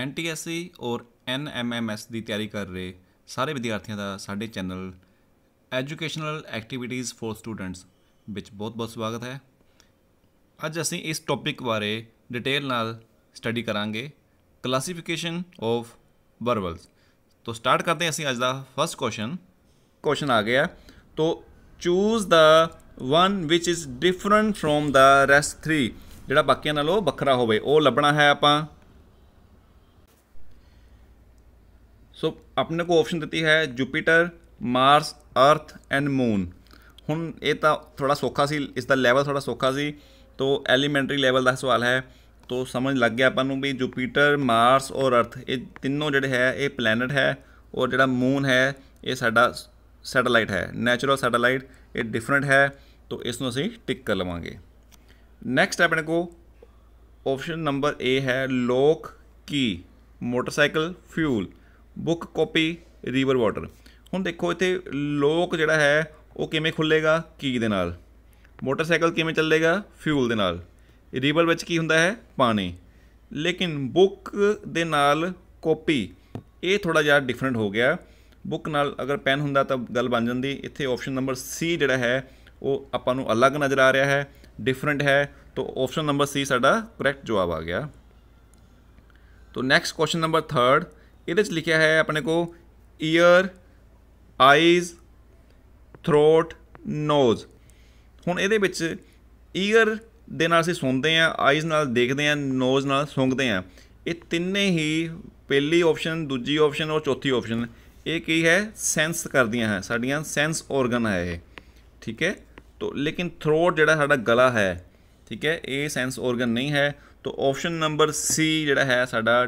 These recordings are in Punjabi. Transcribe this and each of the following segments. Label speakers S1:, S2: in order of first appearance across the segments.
S1: ਐਨਟੀਐਸਸੀ ਔਰ ਐਨਐਮਐਮਐਸ ਦੀ ਤਿਆਰੀ ਕਰ ਰਹੇ ਸਾਰੇ ਵਿਦਿਆਰਥੀਆਂ ਦਾ ਸਾਡੇ channel educational activities for students ਵਿੱਚ ਬਹੁਤ-ਬਹੁਤ ਸਵਾਗਤ ਹੈ ਅੱਜ ਅਸੀਂ ਇਸ ਟੌਪਿਕ ਬਾਰੇ ਡਿਟੇਲ ਨਾਲ ਸਟੱਡੀ ਕਰਾਂਗੇ ਕਲਾਸੀਫਿਕੇਸ਼ਨ ਆਫ ਵਰਬਲਸ ਤੋਂ ਸਟਾਰਟ ਕਰਦੇ ਹਾਂ ਅਸੀਂ ਅੱਜ ਦਾ ਫਰਸਟ ਕੁਐਸਚਨ ਕੁਐਸਚਨ ਆ ਗਿਆ ਤੋਂ choose the one which is different from the rest 3 ਜਿਹੜਾ ਬਾਕੀਆਂ ਨਾਲੋਂ ਵੱਖਰਾ ਹੋਵੇ ਉਹ ਲੱਭਣਾ ਹੈ ਆਪਾਂ सो so, अपने को ऑप्शन दी है Jupiter Mars Earth and moon हूँ ये तो थोड़ा सौखा सी इसका लैवल थोड़ा सौखा सी तो एलीमेंट्री लैवल का सवाल है तो समझ लग गया अपन भी जुपीटर मार्स और अर्थ ये तीनों जोड़े है ये प्लैनट है और जोड़ा मून है ये साटेलाइट है नैचुरल सैटेलाइट ये डिफरेंट है तो इसको असी टिक कर लवेंगे नैक्सट अपने को ऑप्शन नंबर ए है lock key motorcycle fuel book copy river water ਹੁਣ ਦੇਖੋ ਇੱਥੇ ਲੋਕ ਜਿਹੜਾ ਹੈ ਉਹ ਕਿਵੇਂ ਖੁੱਲੇਗਾ ਕੀ ਦੇ ਨਾਲ ਮੋਟਰਸਾਈਕਲ ਕਿਵੇਂ ਚੱਲੇਗਾ ਫਿਊਲ ਦੇ ਨਾਲ ਰਿਵਰ ਵਿੱਚ ਕੀ ਹੁੰਦਾ ਹੈ ਪਾਣੀ ਲੇਕਿਨ ਬੁੱਕ ਦੇ ਨਾਲ ਕਾਪੀ ਇਹ ਥੋੜਾ ਜਿਹਾ ਡਿਫਰੈਂਟ ਹੋ ਗਿਆ ਬੁੱਕ ਨਾਲ ਅਗਰ ਪੈਨ ਹੁੰਦਾ ਤਾਂ ਗੱਲ ਬਣ ਜਾਂਦੀ ਇੱਥੇ ਆਪਸ਼ਨ ਨੰਬਰ ਸੀ ਜਿਹੜਾ ਹੈ ਉਹ ਆਪਾਂ ਨੂੰ ਅਲੱਗ ਨਜ਼ਰ ਆ ਰਿਹਾ ਹੈ ਡਿਫਰੈਂਟ ਹੈ ਤਾਂ ਆਪਸ਼ਨ ਨੰਬਰ ਸੀ ਸਾਡਾ ਕਰੈਕਟ ਜਵਾਬ ਆ ਗਿਆ ਤੋਂ ਨੈਕਸਟ ਕੁਐਸਚਨ ਨੰਬਰ 3 ਇਹਦੇ 'ਚ ਲਿਖਿਆ ਹੈ ਆਪਣੇ ਕੋ ਈਅਰ ਆਈਜ਼ ਥਰੋਟ ਨੋਜ਼ ਹੁਣ ਇਹਦੇ ਵਿੱਚ ਈਅਰ ਦੇ ਨਾਲ ਅਸੀਂ ਸੁਣਦੇ ਆਂ ਆਈਜ਼ ਨਾਲ ਦੇਖਦੇ ਆਂ ਨੋਜ਼ ਨਾਲ ਸੁੰਘਦੇ ਆਂ ਇਹ ਤਿੰਨੇ ਹੀ ਪਹਿਲੀ ਆਪਸ਼ਨ ਦੂਜੀ ਆਪਸ਼ਨ ਔਰ ਚੌਥੀ ਆਪਸ਼ਨ ਇਹ ਕੀ ਹੈ ਸੈਂਸ ਕਰਦੀਆਂ ਹੈ ਸਾਡੀਆਂ ਸੈਂਸ ਆਰਗਨ ਹੈ ਇਹ ਠੀਕ ਹੈ ਤੋ ਲੇਕਿਨ ਥਰੋਟ ਜਿਹੜਾ ਸਾਡਾ ਗਲਾ ਹੈ ਠੀਕ ਹੈ ਇਹ ਸੈਂਸ ਆਰਗਨ ਨਹੀਂ ਹੈ ਤੋ ਆਪਸ਼ਨ ਨੰਬਰ ਸੀ ਜਿਹੜਾ ਹੈ ਸਾਡਾ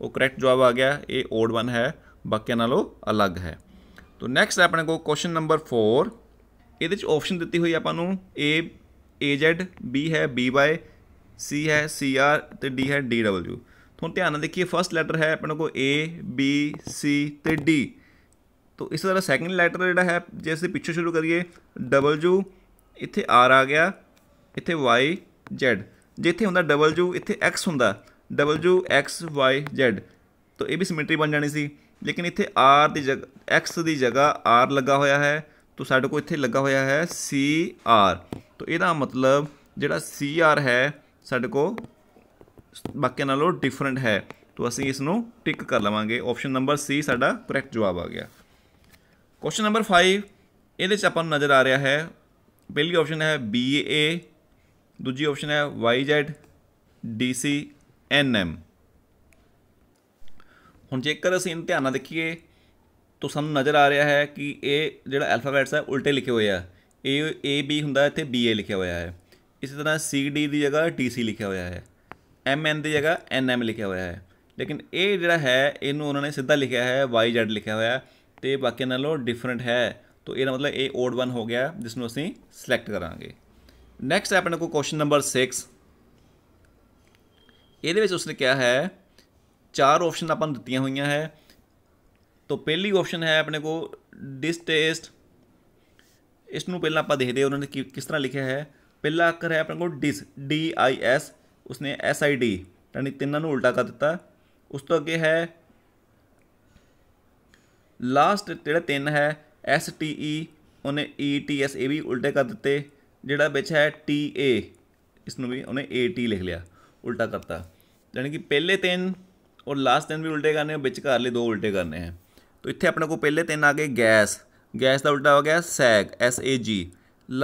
S1: ਉਹ ਕਰੈਕਟ ਜਵਾਬ ਆ ਗਿਆ ਇਹ ਓਡ 1 ਹੈ ਬਾਕੀਆਂ ਨਾਲੋਂ ਅਲੱਗ ਹੈ ਤੋਂ ਨੈਕਸਟ ਆਪਣੇ ਕੋਲ ਕੁਐਸਚਨ ਨੰਬਰ 4 ਇਹਦੇ ਵਿੱਚ ਆਪਸ਼ਨ ਦਿੱਤੀ ਹੋਈ ਆਪਾਂ ਨੂੰ A AZ B ਹੈ BY C ਹੈ CR ਤੇ D ਹੈ DW ਤੁਹਾਨੂੰ ਧਿਆਨ ਨਾਲ ਦੇਖੀਏ ਫਰਸਟ ਲੈਟਰ ਹੈ ਆਪਣੇ ਕੋਲ A B C ਤੇ D ਤੋਂ ਇਸ ਤਰ੍ਹਾਂ ਸੈਕੰਡ ਲੈਟਰ ਜਿਹੜਾ ਹੈ ਜੇ ਅਸੀਂ ਪਿੱਛੇ ਸ਼ੁਰੂ ਕਰੀਏ W ਇੱਥੇ R ਆ ਗਿਆ ਇੱਥੇ Y Z ਜੇ ਇੱਥੇ ਹੁੰਦਾ W ਇੱਥੇ X ਹੁੰਦਾ ਡਬਲਯੂ ਐਕਸ ਵਾਈ ਜ਼ੈਡ ਤਾਂ ਇਹ ਵੀ ਸਿਮਟਰੀ ਬਣ ਜਾਣੀ ਸੀ ਲੇਕਿਨ ਇੱਥੇ ਆਰ ਦੀ ਜਗ੍ਹਾ ਐਕਸ ਦੀ ਜਗ੍ਹਾ ਆਰ ਲੱਗਾ ਹੋਇਆ ਹੈ ਤਾਂ ਸਾਡੇ ਕੋਲ ਇੱਥੇ ਲੱਗਾ ਹੋਇਆ ਹੈ ਸੀ ਆਰ ਤਾਂ ਇਹਦਾ ਮਤਲਬ ਜਿਹੜਾ ਸੀ ਆਰ ਹੈ ਸਾਡੇ ਕੋਲ ਬਾਕੀ ਨਾਲੋਂ ਡਿਫਰੈਂਟ ਹੈ ਤਾਂ ਅਸੀਂ ਇਸ ਨੂੰ ਟਿਕ ਕਰ ਲਵਾਂਗੇ ਆਪਸ਼ਨ ਨੰਬਰ ਸੀ ਸਾਡਾ ਕਰੈਕਟ ਜਵਾਬ ਆ ਗਿਆ ਕੁਐਸਚਨ ਨੰਬਰ 5 ਇਹਦੇ ਚ ਆਪਾਂ ਨੂੰ ਨਜ਼ਰ ਆ ਰਿਹਾ ਹੈ ਪਹਿਲੀ ਆਪਸ਼ਨ ਹੈ BA ਦੂਜੀ ਆਪਸ਼ਨ ਹੈ YZ DC nm ਹੁਣ ਜੇਕਰ ਅਸੀਂ ਇਹਨਾਂ ਧਿਆਨ ਨਾਲ ਦੇਖੀਏ ਤਾਂ ਸਾਨੂੰ ਨਜ਼ਰ ਆ ਰਿਹਾ ਹੈ ਕਿ ਇਹ ਜਿਹੜਾ ਐਲਫਾਬੈਟਸ ਹੈ ਉਲਟੇ ਲਿਖੇ ਹੋਏ ਆ ਇਹ ਏ ਬੀ ਹੁੰਦਾ ਇੱਥੇ ਬੀ ਏ ਲਿਖਿਆ ਹੋਇਆ ਹੈ ਇਸੇ ਤਰ੍ਹਾਂ ਸੀ ਡੀ ਦੀ ਜਗ੍ਹਾ ਟੀ ਸੀ ਲਿਖਿਆ ਹੋਇਆ ਹੈ ਐਮ ਐਨ ਦੀ ਜਗ੍ਹਾ ਐਨ ਐਮ ਲਿਖਿਆ ਹੋਇਆ ਹੈ ਲੇਕਿਨ ਇਹ ਜਿਹੜਾ ਹੈ ਇਹਨੂੰ ਉਹਨਾਂ ਨੇ ਸਿੱਧਾ ਲਿਖਿਆ ਹੈ ਵਾਈ ਜ਼ੈਡ ਲਿਖਿਆ ਹੋਇਆ ਤੇ ਬਾਕੀ ਨਾਲੋਂ ਡਿਫਰੈਂਟ ਹੈ ਤਾਂ ਇਹਦਾ ਮਤਲਬ ਇਹ ਓਡ 1 ਹੋ ਗਿਆ ਜਿਸ ਨੂੰ ਅਸੀਂ ਸਿਲੈਕਟ ਕਰਾਂਗੇ ਨੈਕਸਟ ਆਪਣੇ ਕੋਲ ਕੁਐਸਚਨ ਨੰਬਰ 6 ਇਹਦੇ ਵਿੱਚ ਉਸਨੇ ਕਿਹਾ ਹੈ ਚਾਰ ਆਪਸ਼ਨ ਆਪਾਂ ਨੂੰ ਦਿੱਤੀਆਂ ਹੋਈਆਂ ਹੈ ਤਾਂ ਪਹਿਲੀ ਆਪਸ਼ਨ ਹੈ ਆਪਣੇ ਕੋ ਡਿਸਟੇਸਟ ਇਸ ਨੂੰ ਪਹਿਲਾਂ ਆਪਾਂ ਦੇਖਦੇ ਹਾਂ ਉਹਨਾਂ ਨੇ ਕਿਸ ਤਰ੍ਹਾਂ ਲਿਖਿਆ ਹੈ ਪਹਿਲਾ ਅੱਖਰ ਹੈ ਆਪਣੇ ਕੋ ਡਿਸ ਡੀ ਆਈ ਐਸ ਉਸਨੇ ਐਸ ਆਈ ਡੀ ਯਾਨੀ ਤਿੰਨਾਂ ਨੂੰ ਉਲਟਾ ਕਰ ਦਿੱਤਾ ਉਸ ਤੋਂ ਅੱਗੇ ਹੈ ਲਾਸਟ ਜਿਹੜਾ ਤਿੰਨ ਹੈ ਐਸ ਟੀ ਈ ਉਹਨੇ ਈ ਟੀ ਐਸ ਇਹ ਵੀ ਉਲਟੇ ਕਰ ਦਿੱਤੇ ਜਿਹੜਾ ਵਿੱਚ ਹੈ ਟੀ ਏ ਇਸ ਨੂੰ ਵੀ ਉਹਨੇ ਏ ਟੀ ਲਿਖ ਲਿਆ उल्टा करता यानी कि पहले तीन और लास्ट तीन भी उल्टे करने घर लिए दो उल्टे करने हैं तो इतने अपने को पहले तीन आ गए गैस गैस का उल्टा हो गया सैग एस ए जी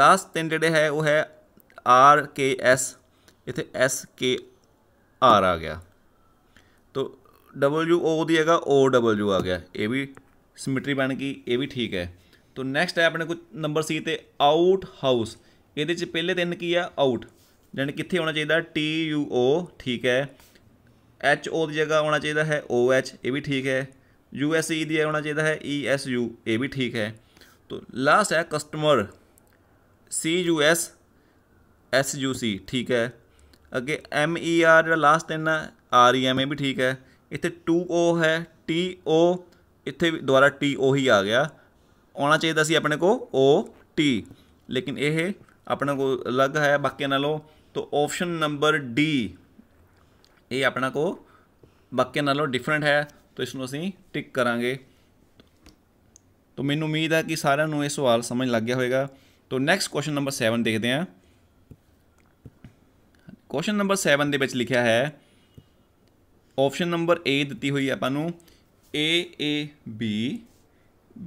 S1: लास्ट तीन जोड़े है वह है आर के एस इत एस के आर आ गया तो डबल्यू ओ दी है ओ डबल्यू आ गया ये भी समिटरी बन गई ये भी ठीक है तो नैक्सट है अपने को नंबर सी तो आउट हाउस ये पहले तीन की है आउट ਜਾਨ ਕਿੱਥੇ ਆਉਣਾ ਚਾਹੀਦਾ ਹੈ ਟੀ ਯੂ ਓ ਠੀਕ ਹੈ ਐਚ ਓ ਦੀ ਜਗ੍ਹਾ ਆਉਣਾ ਚਾਹੀਦਾ ਹੈ ਓ ਐਚ ਇਹ ਵੀ ਠੀਕ ਹੈ ਯੂ ਐਸ ਈ ਦੀ ਆਉਣਾ ਚਾਹੀਦਾ ਹੈ ਈ ਐਸ ਯੂ ਇਹ ਵੀ ਠੀਕ ਹੈ ਤੋਂ ਲਾਸਟ ਹੈ customer C U S S U C ਠੀਕ ਹੈ ਅੱਗੇ ਐਮ ਈ ਆਰ ਜਿਹੜਾ ਲਾਸਟ ਤਿੰਨ ਹੈ ਆਰ ਈ ਐਮ ਇਹ ਵੀ ਠੀਕ ਹੈ ਇੱਥੇ 2 ਓ ਹੈ ਟੀ ਓ ਇੱਥੇ ਵੀ ਦੁਬਾਰਾ ਟੀ ਓ ਹੀ ਆ ਗਿਆ ਆਉਣਾ ਚਾਹੀਦਾ ਸੀ ਆਪਣੇ ਕੋ ਓ ਟੀ ਲੇਕਿਨ ਇਹ ਆਪਣੇ ਕੋ ਅਲੱਗ ਹੈ ਬਾਕੀ ਨਾਲੋਂ ਤੋ ਆਪਸ਼ਨ ਨੰਬਰ ਡੀ ਇਹ ਆਪਣਾ ਕੋ ਬਾਕੀ ਨਾਲੋਂ ਡਿਫਰੈਂਟ ਹੈ ਤਾਂ ਇਸ ਨੂੰ ਅਸੀਂ ਟਿਕ ਕਰਾਂਗੇ ਤਾਂ ਮੈਨੂੰ ਉਮੀਦ ਹੈ ਕਿ ਸਾਰਿਆਂ ਨੂੰ ਇਹ ਸਵਾਲ ਸਮਝ ਲੱਗ ਗਿਆ ਹੋਵੇਗਾ ਤਾਂ ਨੈਕਸਟ ਕੁਐਸਚਨ ਨੰਬਰ 7 ਦੇਖਦੇ ਹਾਂ ਕੁਐਸਚਨ ਨੰਬਰ 7 ਦੇ ਵਿੱਚ ਲਿਖਿਆ ਹੈ ਆਪਸ਼ਨ ਨੰਬਰ ਏ ਦਿੱਤੀ ਹੋਈ ਹੈ ਆਪਾਂ ਨੂੰ A A B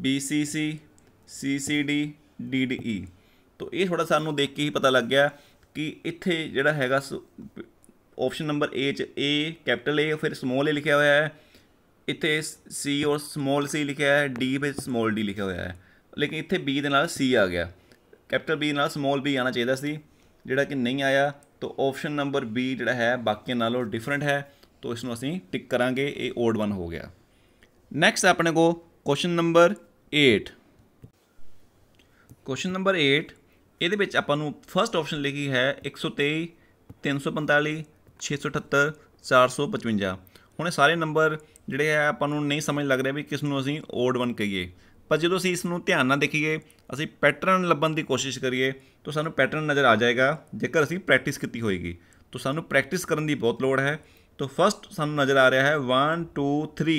S1: B C C C C D D D E ਤਾਂ ਇਹ ਥੋੜਾ ਸਾਨੂੰ ਦੇਖ ਕੇ ਹੀ ਪਤਾ ਲੱਗ ਗਿਆ ਕਿ ਇੱਥੇ ਜਿਹੜਾ ਹੈਗਾ ਆਪਸ਼ਨ ਨੰਬਰ A ਚ A ਕੈਪੀਟਲ A ਫਿਰ ਸਮਾਲ a ਲਿਖਿਆ ਹੋਇਆ ਹੈ ਇੱਥੇ C ਔਰ ਸਮਾਲ c ਲਿਖਿਆ ਹੈ D ਵਿੱਚ ਸਮਾਲ d ਲਿਖਿਆ ਹੋਇਆ ਹੈ ਲੇਕਿਨ ਇੱਥੇ B ਦੇ ਨਾਲ C ਆ ਗਿਆ ਕੈਪੀਟਲ B ਨਾਲ ਸਮਾਲ b ਆਣਾ ਚਾਹੀਦਾ ਸੀ ਜਿਹੜਾ ਕਿ ਨਹੀਂ ਆਇਆ ਤਾਂ ਆਪਸ਼ਨ ਨੰਬਰ B ਜਿਹੜਾ ਹੈ ਬਾਕੀਆਂ ਨਾਲੋਂ ਡਿਫਰੈਂਟ ਹੈ ਤਾਂ ਇਸ ਨੂੰ ਅਸੀਂ ਟਿਕ ਕਰਾਂਗੇ ਇਹ ਓਡ 1 ਹੋ ਗਿਆ ਨੈਕਸਟ ਆਪਣੇ ਕੋ ਕੁਐਸਚਨ ਨੰਬਰ 8 ਕੁਐਸਚਨ ਨੰਬਰ 8 ਇਹਦੇ ਵਿੱਚ ਆਪਾਂ ਨੂੰ ਫਰਸਟ ਆਪਸ਼ਨ ਲਿਖੀ ਹੈ 123 345 678 455 ਹੁਣ ਇਹ ਸਾਰੇ ਨੰਬਰ ਜਿਹੜੇ ਹੈ ਆਪਾਂ ਨੂੰ ਨਹੀਂ ਸਮਝ ਲੱਗ ਰਿਹਾ ਵੀ ਕਿਸ ਨੂੰ ਅਸੀਂ ਓਡ 1 ਕਹੀਏ ਪਰ ਜਦੋਂ ਅਸੀਂ ਇਸ ਨੂੰ ਧਿਆਨ ਨਾਲ ਦੇਖੀਏ ਅਸੀਂ ਪੈਟਰਨ ਲੱਭਣ ਦੀ ਕੋਸ਼ਿਸ਼ ਕਰੀਏ ਤਾਂ ਸਾਨੂੰ ਪੈਟਰਨ ਨਜ਼ਰ ਆ ਜਾਏਗਾ ਜੇਕਰ ਅਸੀਂ ਪ੍ਰੈਕਟਿਸ ਕੀਤੀ ਹੋਏਗੀ ਤਾਂ ਸਾਨੂੰ ਪ੍ਰੈਕਟਿਸ ਕਰਨ ਦੀ ਬਹੁਤ ਲੋੜ ਹੈ ਤਾਂ ਫਰਸਟ ਸਾਨੂੰ ਨਜ਼ਰ ਆ ਰਿਹਾ ਹੈ 1 2 3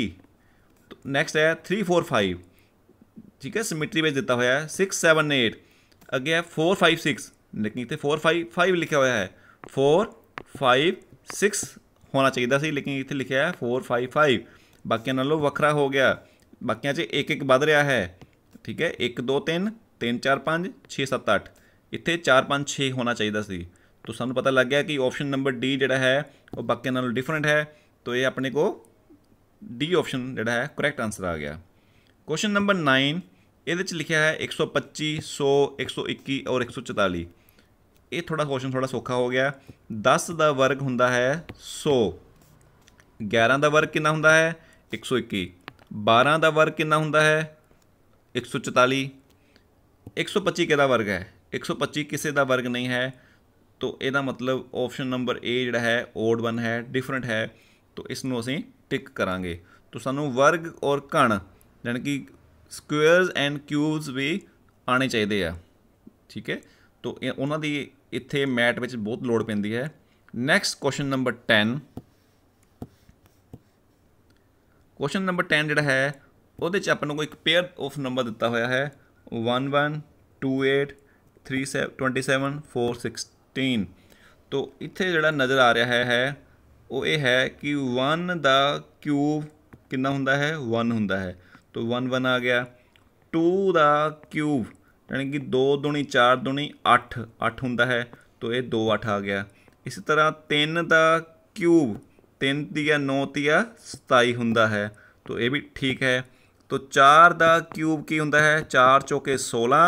S1: ਨੈਕਸਟ ਹੈ 3 4 5 ਠੀਕ ਹੈ ਸਿਮਟਰੀ ਵਿੱਚ ਦਿੱਤਾ ਹੋਇਆ ਹੈ 6 7 8 अगे है फोर फाइव सिक्स लेकिन इतने फोर फाइव फाइव लिखा हुआ है फोर फाइव सिक्स होना चाहिए था सही लेकिन इतने लिखा है फोर फाइव फाइव बाकियों नो वखरा हो गया बाकिया से एक एक बद रहा है ठीक है एक दो तीन तीन चार पाँच छे सत्त अठ इत चार पाँच छः होना चाहिए सी तो सूँ पता लग गया कि ऑप्शन नंबर डी जोड़ा है वह ਬਾਕੀਆਂ ਨਾਲੋਂ ਡਿਫਰੈਂਟ ਹੈ ਤੋ ਇਹ ਆਪਣੇ डी ऑप्शन जोड़ा है तो करैक्ट आंसर आ गया क्वेश्चन नंबर नाइन ਇਹਦੇ ਚ ਲਿਖਿਆ ਹੈ 125 100 121 ਔਰ 144 ਇਹ ਥੋੜਾ ਕੁਐਸਚਨ ਥੋੜਾ ਸੌਖਾ ਹੋ ਗਿਆ 10 ਦਾ ਵਰਗ ਹੁੰਦਾ ਹੈ 100 11 ਦਾ ਵਰਗ ਕਿੰਨਾ ਹੁੰਦਾ ਹੈ 121 12 ਦਾ ਵਰਗ ਕਿੰਨਾ ਹੁੰਦਾ ਹੈ 144 125 ਕਿਹਦਾ ਵਰਗ ਹੈ 125 ਕਿਸੇ ਦਾ ਵਰਗ ਨਹੀਂ ਹੈ ਤੋ ਇਹਦਾ ਮਤਲਬ ਆਪਸ਼ਨ ਨੰਬਰ A ਜਿਹੜਾ ਹੈ ਓਡ 1 ਹੈ ਡਿਫਰੈਂਟ ਹੈ ਤੋ ਇਸ ਨੂੰ ਅਸੀਂ ਟਿਕ ਕਰਾਂਗੇ ਤੋ ਸਾਨੂੰ ਵਰਗ ਔਰ ਕਣ ਜਾਨਕੀ ਸਕੁਅਰਸ ਐਂਡ ਕਿਊਬਸ ਵੀ ਆਣੇ ਚਾਹੀਦੇ ਆ ਠੀਕ ਹੈ ਤੋਂ ਉਹਨਾਂ ਦੀ ਇੱਥੇ ਮੈਟ ਵਿੱਚ ਬਹੁਤ ਲੋਡ ਪੈਂਦੀ ਹੈ next question number 10 question number 10 ਜਿਹੜਾ ਹੈ ਉਹਦੇ 'ਚ ਆਪਾਂ ਨੂੰ ਕੋਈ ਇੱਕ ਪੇਅਰ ਆਫ ਨੰਬਰ ਦਿੱਤਾ ਹੋਇਆ ਹੈ 2 8 3 27 16 ਤੋਂ ਇੱਥੇ ਜਿਹੜਾ ਨਜ਼ਰ ਆ ਰਿਹਾ ਹੈ ਹੈ ਉਹ ਇਹ ਹੈ ਕਿ 1 ਦਾ ਕਿਊਬ ਕਿੰਨਾ ਹੁੰਦਾ ਹੈ 1 ਹੁੰਦਾ ਹੈ तो 1 1 आ गया 2 ਦਾ ਕਿਊਬ ਯਾਨੀ ਕਿ 2 2 4 2 8 8 ਹੁੰਦਾ ਹੈ ਤੋ ਇਹ 2 8 ਆ ਗਿਆ ਇਸੇ ਤਰ੍ਹਾਂ 3 ਦਾ ਕਿਊਬ 3 3 9 3 27 ਹੁੰਦਾ ਹੈ ਤੋ ਇਹ ਵੀ ਠੀਕ ਹੈ ਤੋ 4 ਦਾ ਕਿਊਬ ਕੀ ਹੁੰਦਾ ਹੈ 4 ਚੋਕੇ 16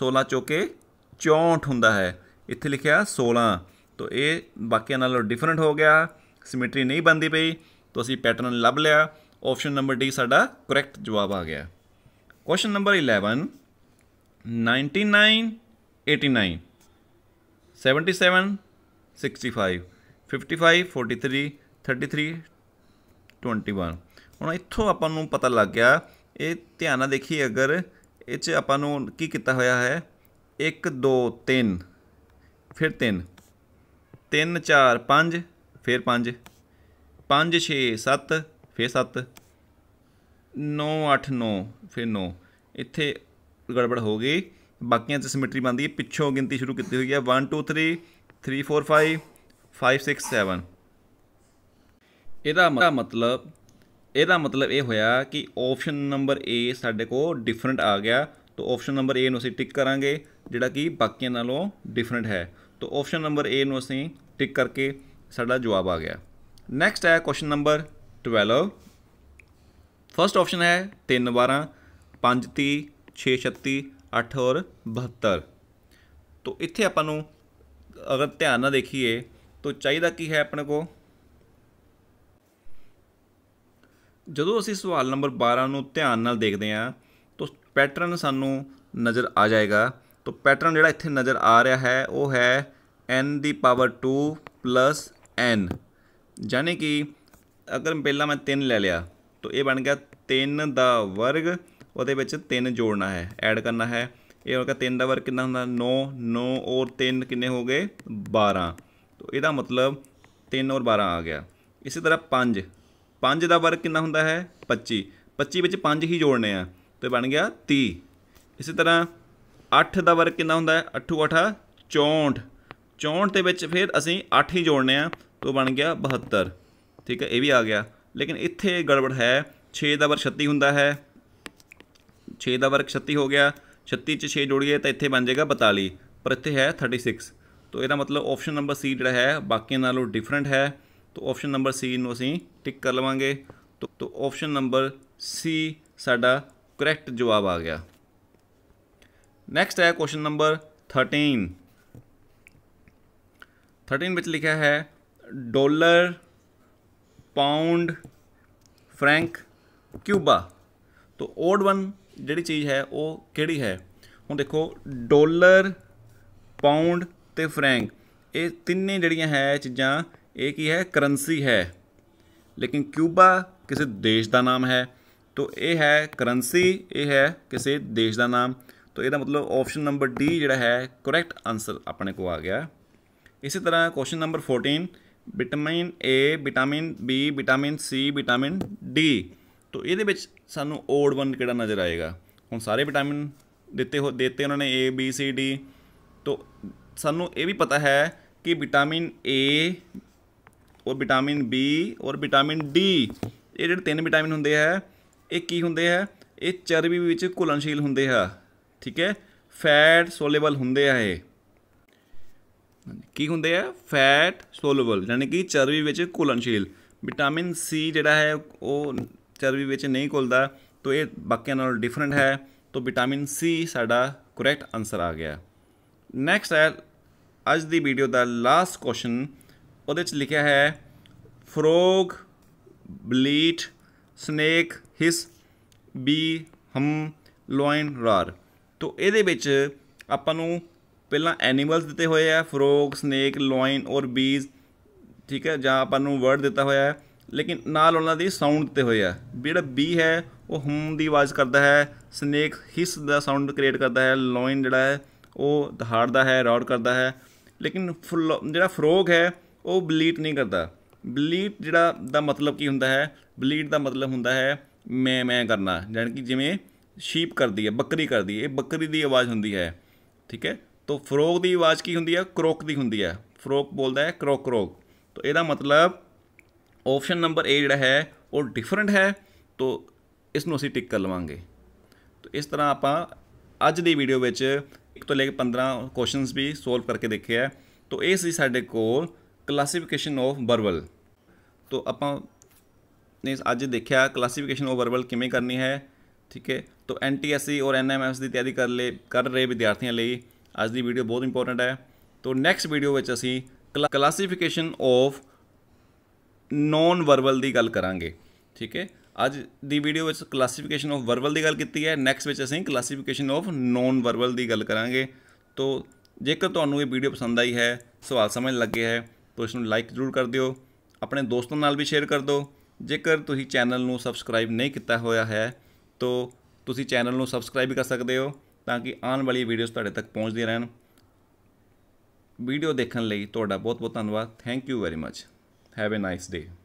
S1: 16 ਚੋਕੇ 64 ਹੁੰਦਾ ਹੈ ਇੱਥੇ ਲਿਖਿਆ 16 ਤੋ ਇਹ ਬਾਕੀਆਂ ਨਾਲੋਂ ਡਿਫਰੈਂਟ ਹੋ ਗਿਆ ਸਿਮੈਟਰੀ ਨਹੀਂ ਬੰਦੀ ਪਈ ਤੋ ਅਸੀਂ ਪੈਟਰਨ ਲੱਭ ਲਿਆ ਆਪਸ਼ਨ ਨੰਬਰ ਡੀ ਸਾਡਾ ਕਰੈਕਟ ਜਵਾਬ ਆ ਗਿਆ ਕੁਐਸਚਨ ਨੰਬਰ 11 99 89 77 65 55 43 33 21 ਹੁਣ ਇੱਥੋਂ ਆਪਾਂ ਨੂੰ ਪਤਾ ਲੱਗ ਗਿਆ ਇਹ ਧਿਆਨ ਨਾਲ ਦੇਖੀ ਅਗਰ ਇਹ ਚ ਆਪਾਂ ਨੂੰ ਕੀ ਕੀਤਾ ਹੋਇਆ ਹੈ 1 2 3 ਫਿਰ 3 3 4 5 ਫਿਰ 5 5 6 7 ਫਿਰ 7 9 8 9 ਫਿਰ 9 ਇੱਥੇ ਗੜਬੜ ਹੋ ਗਈ ਬਾਕੀਆਂ ਤੇ ਸਿਮਟਰੀ ਬੰਦੀ ਹੈ ਪਿੱਛੋਂ ਗਿਣਤੀ ਸ਼ੁਰੂ ਕੀਤੀ ਹੋਈ ਹੈ 1 2 3 3 4 5 5 6 7 ਇਹਦਾ ਮਤਲਬ ਇਹਦਾ ਮਤਲਬ ਇਹ ਹੋਇਆ ਕਿ ਆਪਸ਼ਨ ਨੰਬਰ A ਸਾਡੇ ਕੋਲ ਡਿਫਰੈਂਟ ਆ ਗਿਆ ਤਾਂ ਆਪਸ਼ਨ ਨੰਬਰ A ਨੂੰ ਅਸੀਂ ਟਿਕ ਕਰਾਂਗੇ ਜਿਹੜਾ ਕਿ ਬਾਕੀਆਂ ਨਾਲੋਂ ਡਿਫਰੈਂਟ ਹੈ ਤਾਂ ਆਪਸ਼ਨ ਨੰਬਰ A ਨੂੰ ਅਸੀਂ ਟਿਕ ਕਰਕੇ ਸਾਡਾ ਜਵਾਬ ਆ ਗਿਆ ਨੈਕਸਟ ਹੈ ਕੁਐਸਚਨ ਨੰਬਰ 12 ਫਸਟ ਆਪਸ਼ਨ ਹੈ 3 12 5 30 6 36 8 ਔਰ 72 ਤੋਂ ਇੱਥੇ ਆਪਾਂ ਨੂੰ ਅਗਰ ਧਿਆਨ ਨਾਲ ਦੇਖੀਏ ਤਾਂ ਚਾਹੀਦਾ ਕੀ ਹੈ ਆਪਣੇ ਕੋ ਜਦੋਂ ਅਸੀਂ ਸਵਾਲ ਨੰਬਰ 12 ਨੂੰ ਧਿਆਨ ਨਾਲ ਦੇਖਦੇ ਹਾਂ ਤਾਂ ਪੈਟਰਨ ਸਾਨੂੰ ਨਜ਼ਰ ਆ ਜਾਏਗਾ ਤਾਂ ਪੈਟਰਨ ਜਿਹੜਾ ਇੱਥੇ ਨਜ਼ਰ ਆ ਰਿਹਾ ਹੈ ਉਹ ਹੈ n ਦੀ ਪਾਵਰ 2 n ਯਾਨੀ ਕਿ ਅਗਰ ਪਹਿਲਾਂ ਮੈਂ 3 ਲੈ ਲਿਆ ਤਾਂ ਇਹ ਬਣ ਗਿਆ 3 ਦਾ ਵਰਗ ਉਹਦੇ ਵਿੱਚ 3 ਜੋੜਨਾ ਹੈ ਐਡ ਕਰਨਾ ਹੈ ਇਹ ਹੋ ਗਿਆ 3 ਦਾ ਵਰਗ ਕਿੰਨਾ ਹੁੰਦਾ 9 9 ਔਰ 3 ਕਿੰਨੇ ਹੋ ਗਏ 12 ਤਾਂ ਇਹਦਾ ਮਤਲਬ 3 ਔਰ 12 ਆ ਗਿਆ ਇਸੇ ਤਰ੍ਹਾਂ 5 5 ਦਾ ਵਰਗ ਕਿੰਨਾ ਹੁੰਦਾ ਹੈ 25 25 ਵਿੱਚ 5 ਹੀ ਜੋੜਨੇ ਆ ਤੇ ਬਣ ਗਿਆ 30 ਇਸੇ ਤਰ੍ਹਾਂ 8 ਦਾ ਵਰਗ ਕਿੰਨਾ ਹੁੰਦਾ ਹੈ 8 8 64 64 ਦੇ ਵਿੱਚ ਫਿਰ ਅਸੀਂ 8 ਹੀ ਜੋੜਨੇ ਆ ਤੋਂ ਬਣ ਗਿਆ 72 ਠੀਕ ਹੈ ਇਹ ਵੀ ਆ ਗਿਆ ਲੇਕਿਨ ਇੱਥੇ ਗੜਬੜ ਹੈ 6 ਦਾ ਵਰਗ 36 ਹੁੰਦਾ ਹੈ 6 ਦਾ ਵਰਗ 36 ਹੋ ਗਿਆ 36 ਚ 6 ਜੋੜੀਏ ਤਾਂ ਇੱਥੇ ਬਣ ਜਾਏਗਾ 42 ਪਰ ਇੱਥੇ ਹੈ 36 ਤੋਂ ਇਹਦਾ ਮਤਲਬ ਆਪਸ਼ਨ ਨੰਬਰ ਸੀ ਜਿਹੜਾ ਹੈ ਬਾਕੀਆਂ ਨਾਲੋਂ ਡਿਫਰੈਂਟ ਹੈ ਤੋਂ ਆਪਸ਼ਨ ਨੰਬਰ ਸੀ ਨੂੰ ਅਸੀਂ ਟਿਕ ਕਰ ਲਵਾਂਗੇ ਤੋਂ ਆਪਸ਼ਨ ਨੰਬਰ ਸੀ ਸਾਡਾ ਕਰੈਕਟ ਜਵਾਬ ਆ ਗਿਆ ਨੈਕਸਟ ਹੈ ਕੁਐਸਚਨ ਨੰਬਰ 13 13 ਵਿੱਚ ਲਿਖਿਆ ਹੈ ਡਾਲਰ ਪਾਉਂਡ ਫ੍ਰੈਂਕ ਕਿਊਬਾ ਤੋਂ ਓਡ ਵਨ ਜਿਹੜੀ ਚੀਜ਼ ਹੈ ਉਹ ਕਿਹੜੀ ਹੈ ਹੁਣ ਦੇਖੋ ਡਾਲਰ ਪਾਉਂਡ ਤੇ ਫ੍ਰੈਂਕ ਇਹ ਤਿੰਨੇ ਜਿਹੜੀਆਂ ਹੈ ਚੀਜ਼ਾਂ ਇਹ ਕੀ ਹੈ ਕਰੰਸੀ ਹੈ ਲੇਕਿਨ ਕਿਊਬਾ ਕਿਸੇ ਦੇਸ਼ ਦਾ ਨਾਮ ਹੈ ਤੋਂ ਇਹ ਹੈ ਕਰੰਸੀ ਇਹ ਹੈ ਕਿਸੇ ਦੇਸ਼ ਦਾ ਨਾਮ ਤੋਂ ਇਹਦਾ ਮਤਲਬ ਆਪਸ਼ਨ ਨੰਬਰ ਡੀ ਜਿਹੜਾ ਹੈ ਕਰੈਕਟ ਆਨਸਰ ਆਪਣੇ ਕੋ ਆ ਗਿਆ ਇਸੇ ਤਰ੍ਹਾਂ question number 14 vitamin A vitamin B vitamin C vitamin D ਤੋਂ ਇਹਦੇ ਵਿੱਚ ਸਾਨੂੰ ਓਡ ਵਨ ਕਿਹੜਾ ਨਜ਼ਰ ਆਏਗਾ ਹੁਣ ਸਾਰੇ ਵਿਟਾਮਿਨ ਦਿੱਤੇ ਹੋ ਦਿੱਤੇ ਉਹਨਾਂ ਨੇ A B C D ਤੋਂ ਸਾਨੂੰ ਇਹ ਵੀ ਪਤਾ ਹੈ ਕਿ ਵਿਟਾਮਿਨ A ਔਰ ਵਿਟਾਮਿਨ B ਔਰ ਵਿਟਾਮਿਨ D ਇਹ ਜਿਹੜੇ ਤਿੰਨ ਵਿਟਾਮਿਨ ਹੁੰਦੇ ਆ ਇਹ ਕੀ ਹੁੰਦੇ ਆ ਇਹ ਚਰਬੀ ਵਿੱਚ ਘੁਲਣਸ਼ੀਲ ਹੁੰਦੇ ਆ ਠੀਕ ਹੈ ਫੈਟ ਸੋਲੇਬਲ ਹੁੰਦੇ ਆ ਇਹ ਕੀ ਹੁੰਦੇ ਆ ਫੈਟ ਸੋਲੂਬਲ ਯਾਨੀ ਕਿ ਚਰਬੀ ਵਿੱਚ ਘੁਲਣਸ਼ੀਲ ਵਿਟਾਮਿਨ ਸੀ ਜਿਹੜਾ ਹੈ ਉਹ ਚਰਬੀ ਵਿੱਚ ਨਹੀਂ ਘੁਲਦਾ ਤੋ ਇਹ ਬਾਕੀਆਂ ਨਾਲੋਂ ਡਿਫਰੈਂਟ ਹੈ ਤੋ ਵਿਟਾਮਿਨ ਸੀ ਸਾਡਾ ਕਰੈਕਟ ਆਨਸਰ ਆ ਗਿਆ ਨੈਕਸਟ ਹੈ ਅੱਜ ਦੀ ਵੀਡੀਓ ਦਾ ਲਾਸਟ ਕੁਐਸਚਨ ਉਹਦੇ ਚ ਲਿਖਿਆ ਹੈ frog bleat snake hiss bee hum lion roar ਤੋ ਇਹਦੇ ਵਿੱਚ ਆਪਾਂ ਨੂੰ ਪਹਿਲਾਂ ਐਨੀਮਲਸ ਦਿੱਤੇ ਹੋਏ ਆ ਫਰੋਗ ਸਨੇਕ ਲੋਇਨ ਔਰ ਬੀਜ਼ ਠੀਕ ਹੈ ਜਾਂ ਆਪਾਂ ਨੂੰ ਵਰਡ ਦਿੱਤਾ ਹੋਇਆ ਹੈ ਲੇਕਿਨ ਨਾਲ ਉਹਨਾਂ ਦੀ ਸਾਊਂਡ ਦਿੱਤੇ ਹੋਏ ਆ ਜਿਹੜਾ ਬੀ ਹੈ ਉਹ ਹਮ ਦੀ ਆਵਾਜ਼ ਕਰਦਾ ਹੈ ਸਨੇਕ ਹਿਸ ਦਾ ਸਾਊਂਡ ਕ੍ਰੀਏਟ ਕਰਦਾ ਹੈ ਲੋਇਨ ਜਿਹੜਾ ਹੈ ਉਹ ਦਹਾੜਦਾ ਹੈ ਰੌੜ ਕਰਦਾ ਹੈ ਲੇਕਿਨ ਜਿਹੜਾ ਫਰੋਗ ਹੈ ਉਹ ਬਲੀਟ ਨਹੀਂ ਕਰਦਾ ਬਲੀਟ ਜਿਹੜਾ ਦਾ ਮਤਲਬ ਕੀ ਹੁੰਦਾ ਹੈ ਬਲੀਟ ਦਾ ਮਤਲਬ ਹੁੰਦਾ ਹੈ ਮੈਂ ਮੈਂ ਕਰਨਾ ਜਾਨਕੀ ਜਿਵੇਂ ਸ਼ੀਪ ਕਰਦੀ ਹੈ ਬੱਕਰੀ ਕਰਦੀ ਹੈ ਇਹ ਬੱਕਰੀ ਦੀ ਆਵਾਜ਼ ਹੁੰਦੀ ਹੈ ਠੀਕ ਹੈ ਤੋਂ ਫਰੋਗ ਦੀ ਆਵਾਜ਼ ਕੀ ਹੁੰਦੀ ਹੈ ਕਰੋਕ ਦੀ ਹੁੰਦੀ ਹੈ ਫਰੋਗ ਬੋਲਦਾ ਹੈ ਕਰੋਕ ਕਰੋਕ ਤੋਂ ਇਹਦਾ ਮਤਲਬ ਆਪਸ਼ਨ ਨੰਬਰ A ਜਿਹੜਾ ਹੈ ਉਹ ਡਿਫਰੈਂਟ ਹੈ ਤੋਂ ਇਸ ਨੂੰ ਅਸੀਂ ਟਿਕ ਕਰ ਲਵਾਂਗੇ ਤੋਂ ਇਸ ਤਰ੍ਹਾਂ ਆਪਾਂ ਅੱਜ ਦੀ ਵੀਡੀਓ ਵਿੱਚ ਇੱਕ ਤੋਂ ਲੈ ਕੇ 15 ਕੁਐਸਚਨਸ ਵੀ ਸੋਲਵ ਕਰਕੇ ਦੇਖਿਆ ਤੋਂ ਇਹ ਸੀ ਸਾਡੇ ਕੋਲ ਕਲਾਸੀਫਿਕੇਸ਼ਨ ਆਫ ਵਰਬਲ ਤੋਂ ਆਪਾਂ ਨੇ ਅੱਜ ਦੇਖਿਆ ਕਲਾਸੀਫਿਕੇਸ਼ਨ ਆਫ ਵਰਬਲ ਕਿਵੇਂ ਕਰਨੀ ਹੈ ਠੀਕ ਹੈ ਤੋਂ ਐਨਟੀਐਸਸੀ ਔਰ ਐਨਐਮਐਸ ਦੀ ਤਿਆਰੀ ਕਰ ਲੈ ਕਰ ਰਹੇ ਵਿਦਿਆਰਥੀਆਂ ਲਈ ਅੱਜ ਦੀ ਵੀਡੀਓ ਬਹੁਤ ਇੰਪੋਰਟੈਂਟ ਹੈ ਤੋਂ ਨੈਕਸਟ ਵੀਡੀਓ ਵਿੱਚ ਅਸੀਂ ਕਲਾਸੀਫਿਕੇਸ਼ਨ ਆਫ ਨੋਨ ਵਰਬਲ ਦੀ ਗੱਲ ਕਰਾਂਗੇ ਠੀਕ ਹੈ ਅੱਜ ਦੀ ਵੀਡੀਓ ਵਿੱਚ ਕਲਾਸੀਫਿਕੇਸ਼ਨ ਆਫ ਵਰਬਲ ਦੀ ਗੱਲ ਕੀਤੀ ਹੈ ਨੈਕਸਟ ਵਿੱਚ ਅਸੀਂ ਕਲਾਸੀਫਿਕੇਸ਼ਨ ਆਫ ਨੋਨ ਵਰਬਲ ਦੀ ਗੱਲ ਕਰਾਂਗੇ ਤੋਂ ਜੇਕਰ ਤੁਹਾਨੂੰ ਇਹ ਵੀਡੀਓ ਪਸੰਦ ਆਈ ਹੈ ਸਵਾਲ ਸਮਝ ਲੱਗੇ ਹੈ ਤੋਂ ਇਸ ਨੂੰ ਲਾਈਕ ਜ਼ਰੂਰ ਕਰ ਦਿਓ ਆਪਣੇ ਦੋਸਤਾਂ ਨਾਲ ਵੀ ਸ਼ੇਅਰ ਕਰ ਦਿਓ ਜੇਕਰ ਤੁਸੀਂ ਚੈਨਲ ਨੂੰ ਸਬਸਕ੍ਰਾਈਬ ਨਹੀਂ ਕੀਤਾ ਹੋਇਆ ਹੈ ਤੋਂ ਤੁਸੀਂ ਚੈਨਲ ਨੂੰ ਸਬਸਕ੍ਰਾਈਬ ਕਰ ਸਕਦੇ ਹੋ ਤਾਂ ਕਿ ਆਉਣ ਵਾਲੀ ਵੀਡੀਓਜ਼ ਤੁਹਾਡੇ ਤੱਕ ਪਹੁੰਚਦੀਆਂ ਰਹਿਣ ਵੀਡੀਓ ਦੇਖਣ ਲਈ ਤੁਹਾਡਾ ਬਹੁਤ ਬਹੁਤ ਧੰਨਵਾਦ thank you very much have a nice day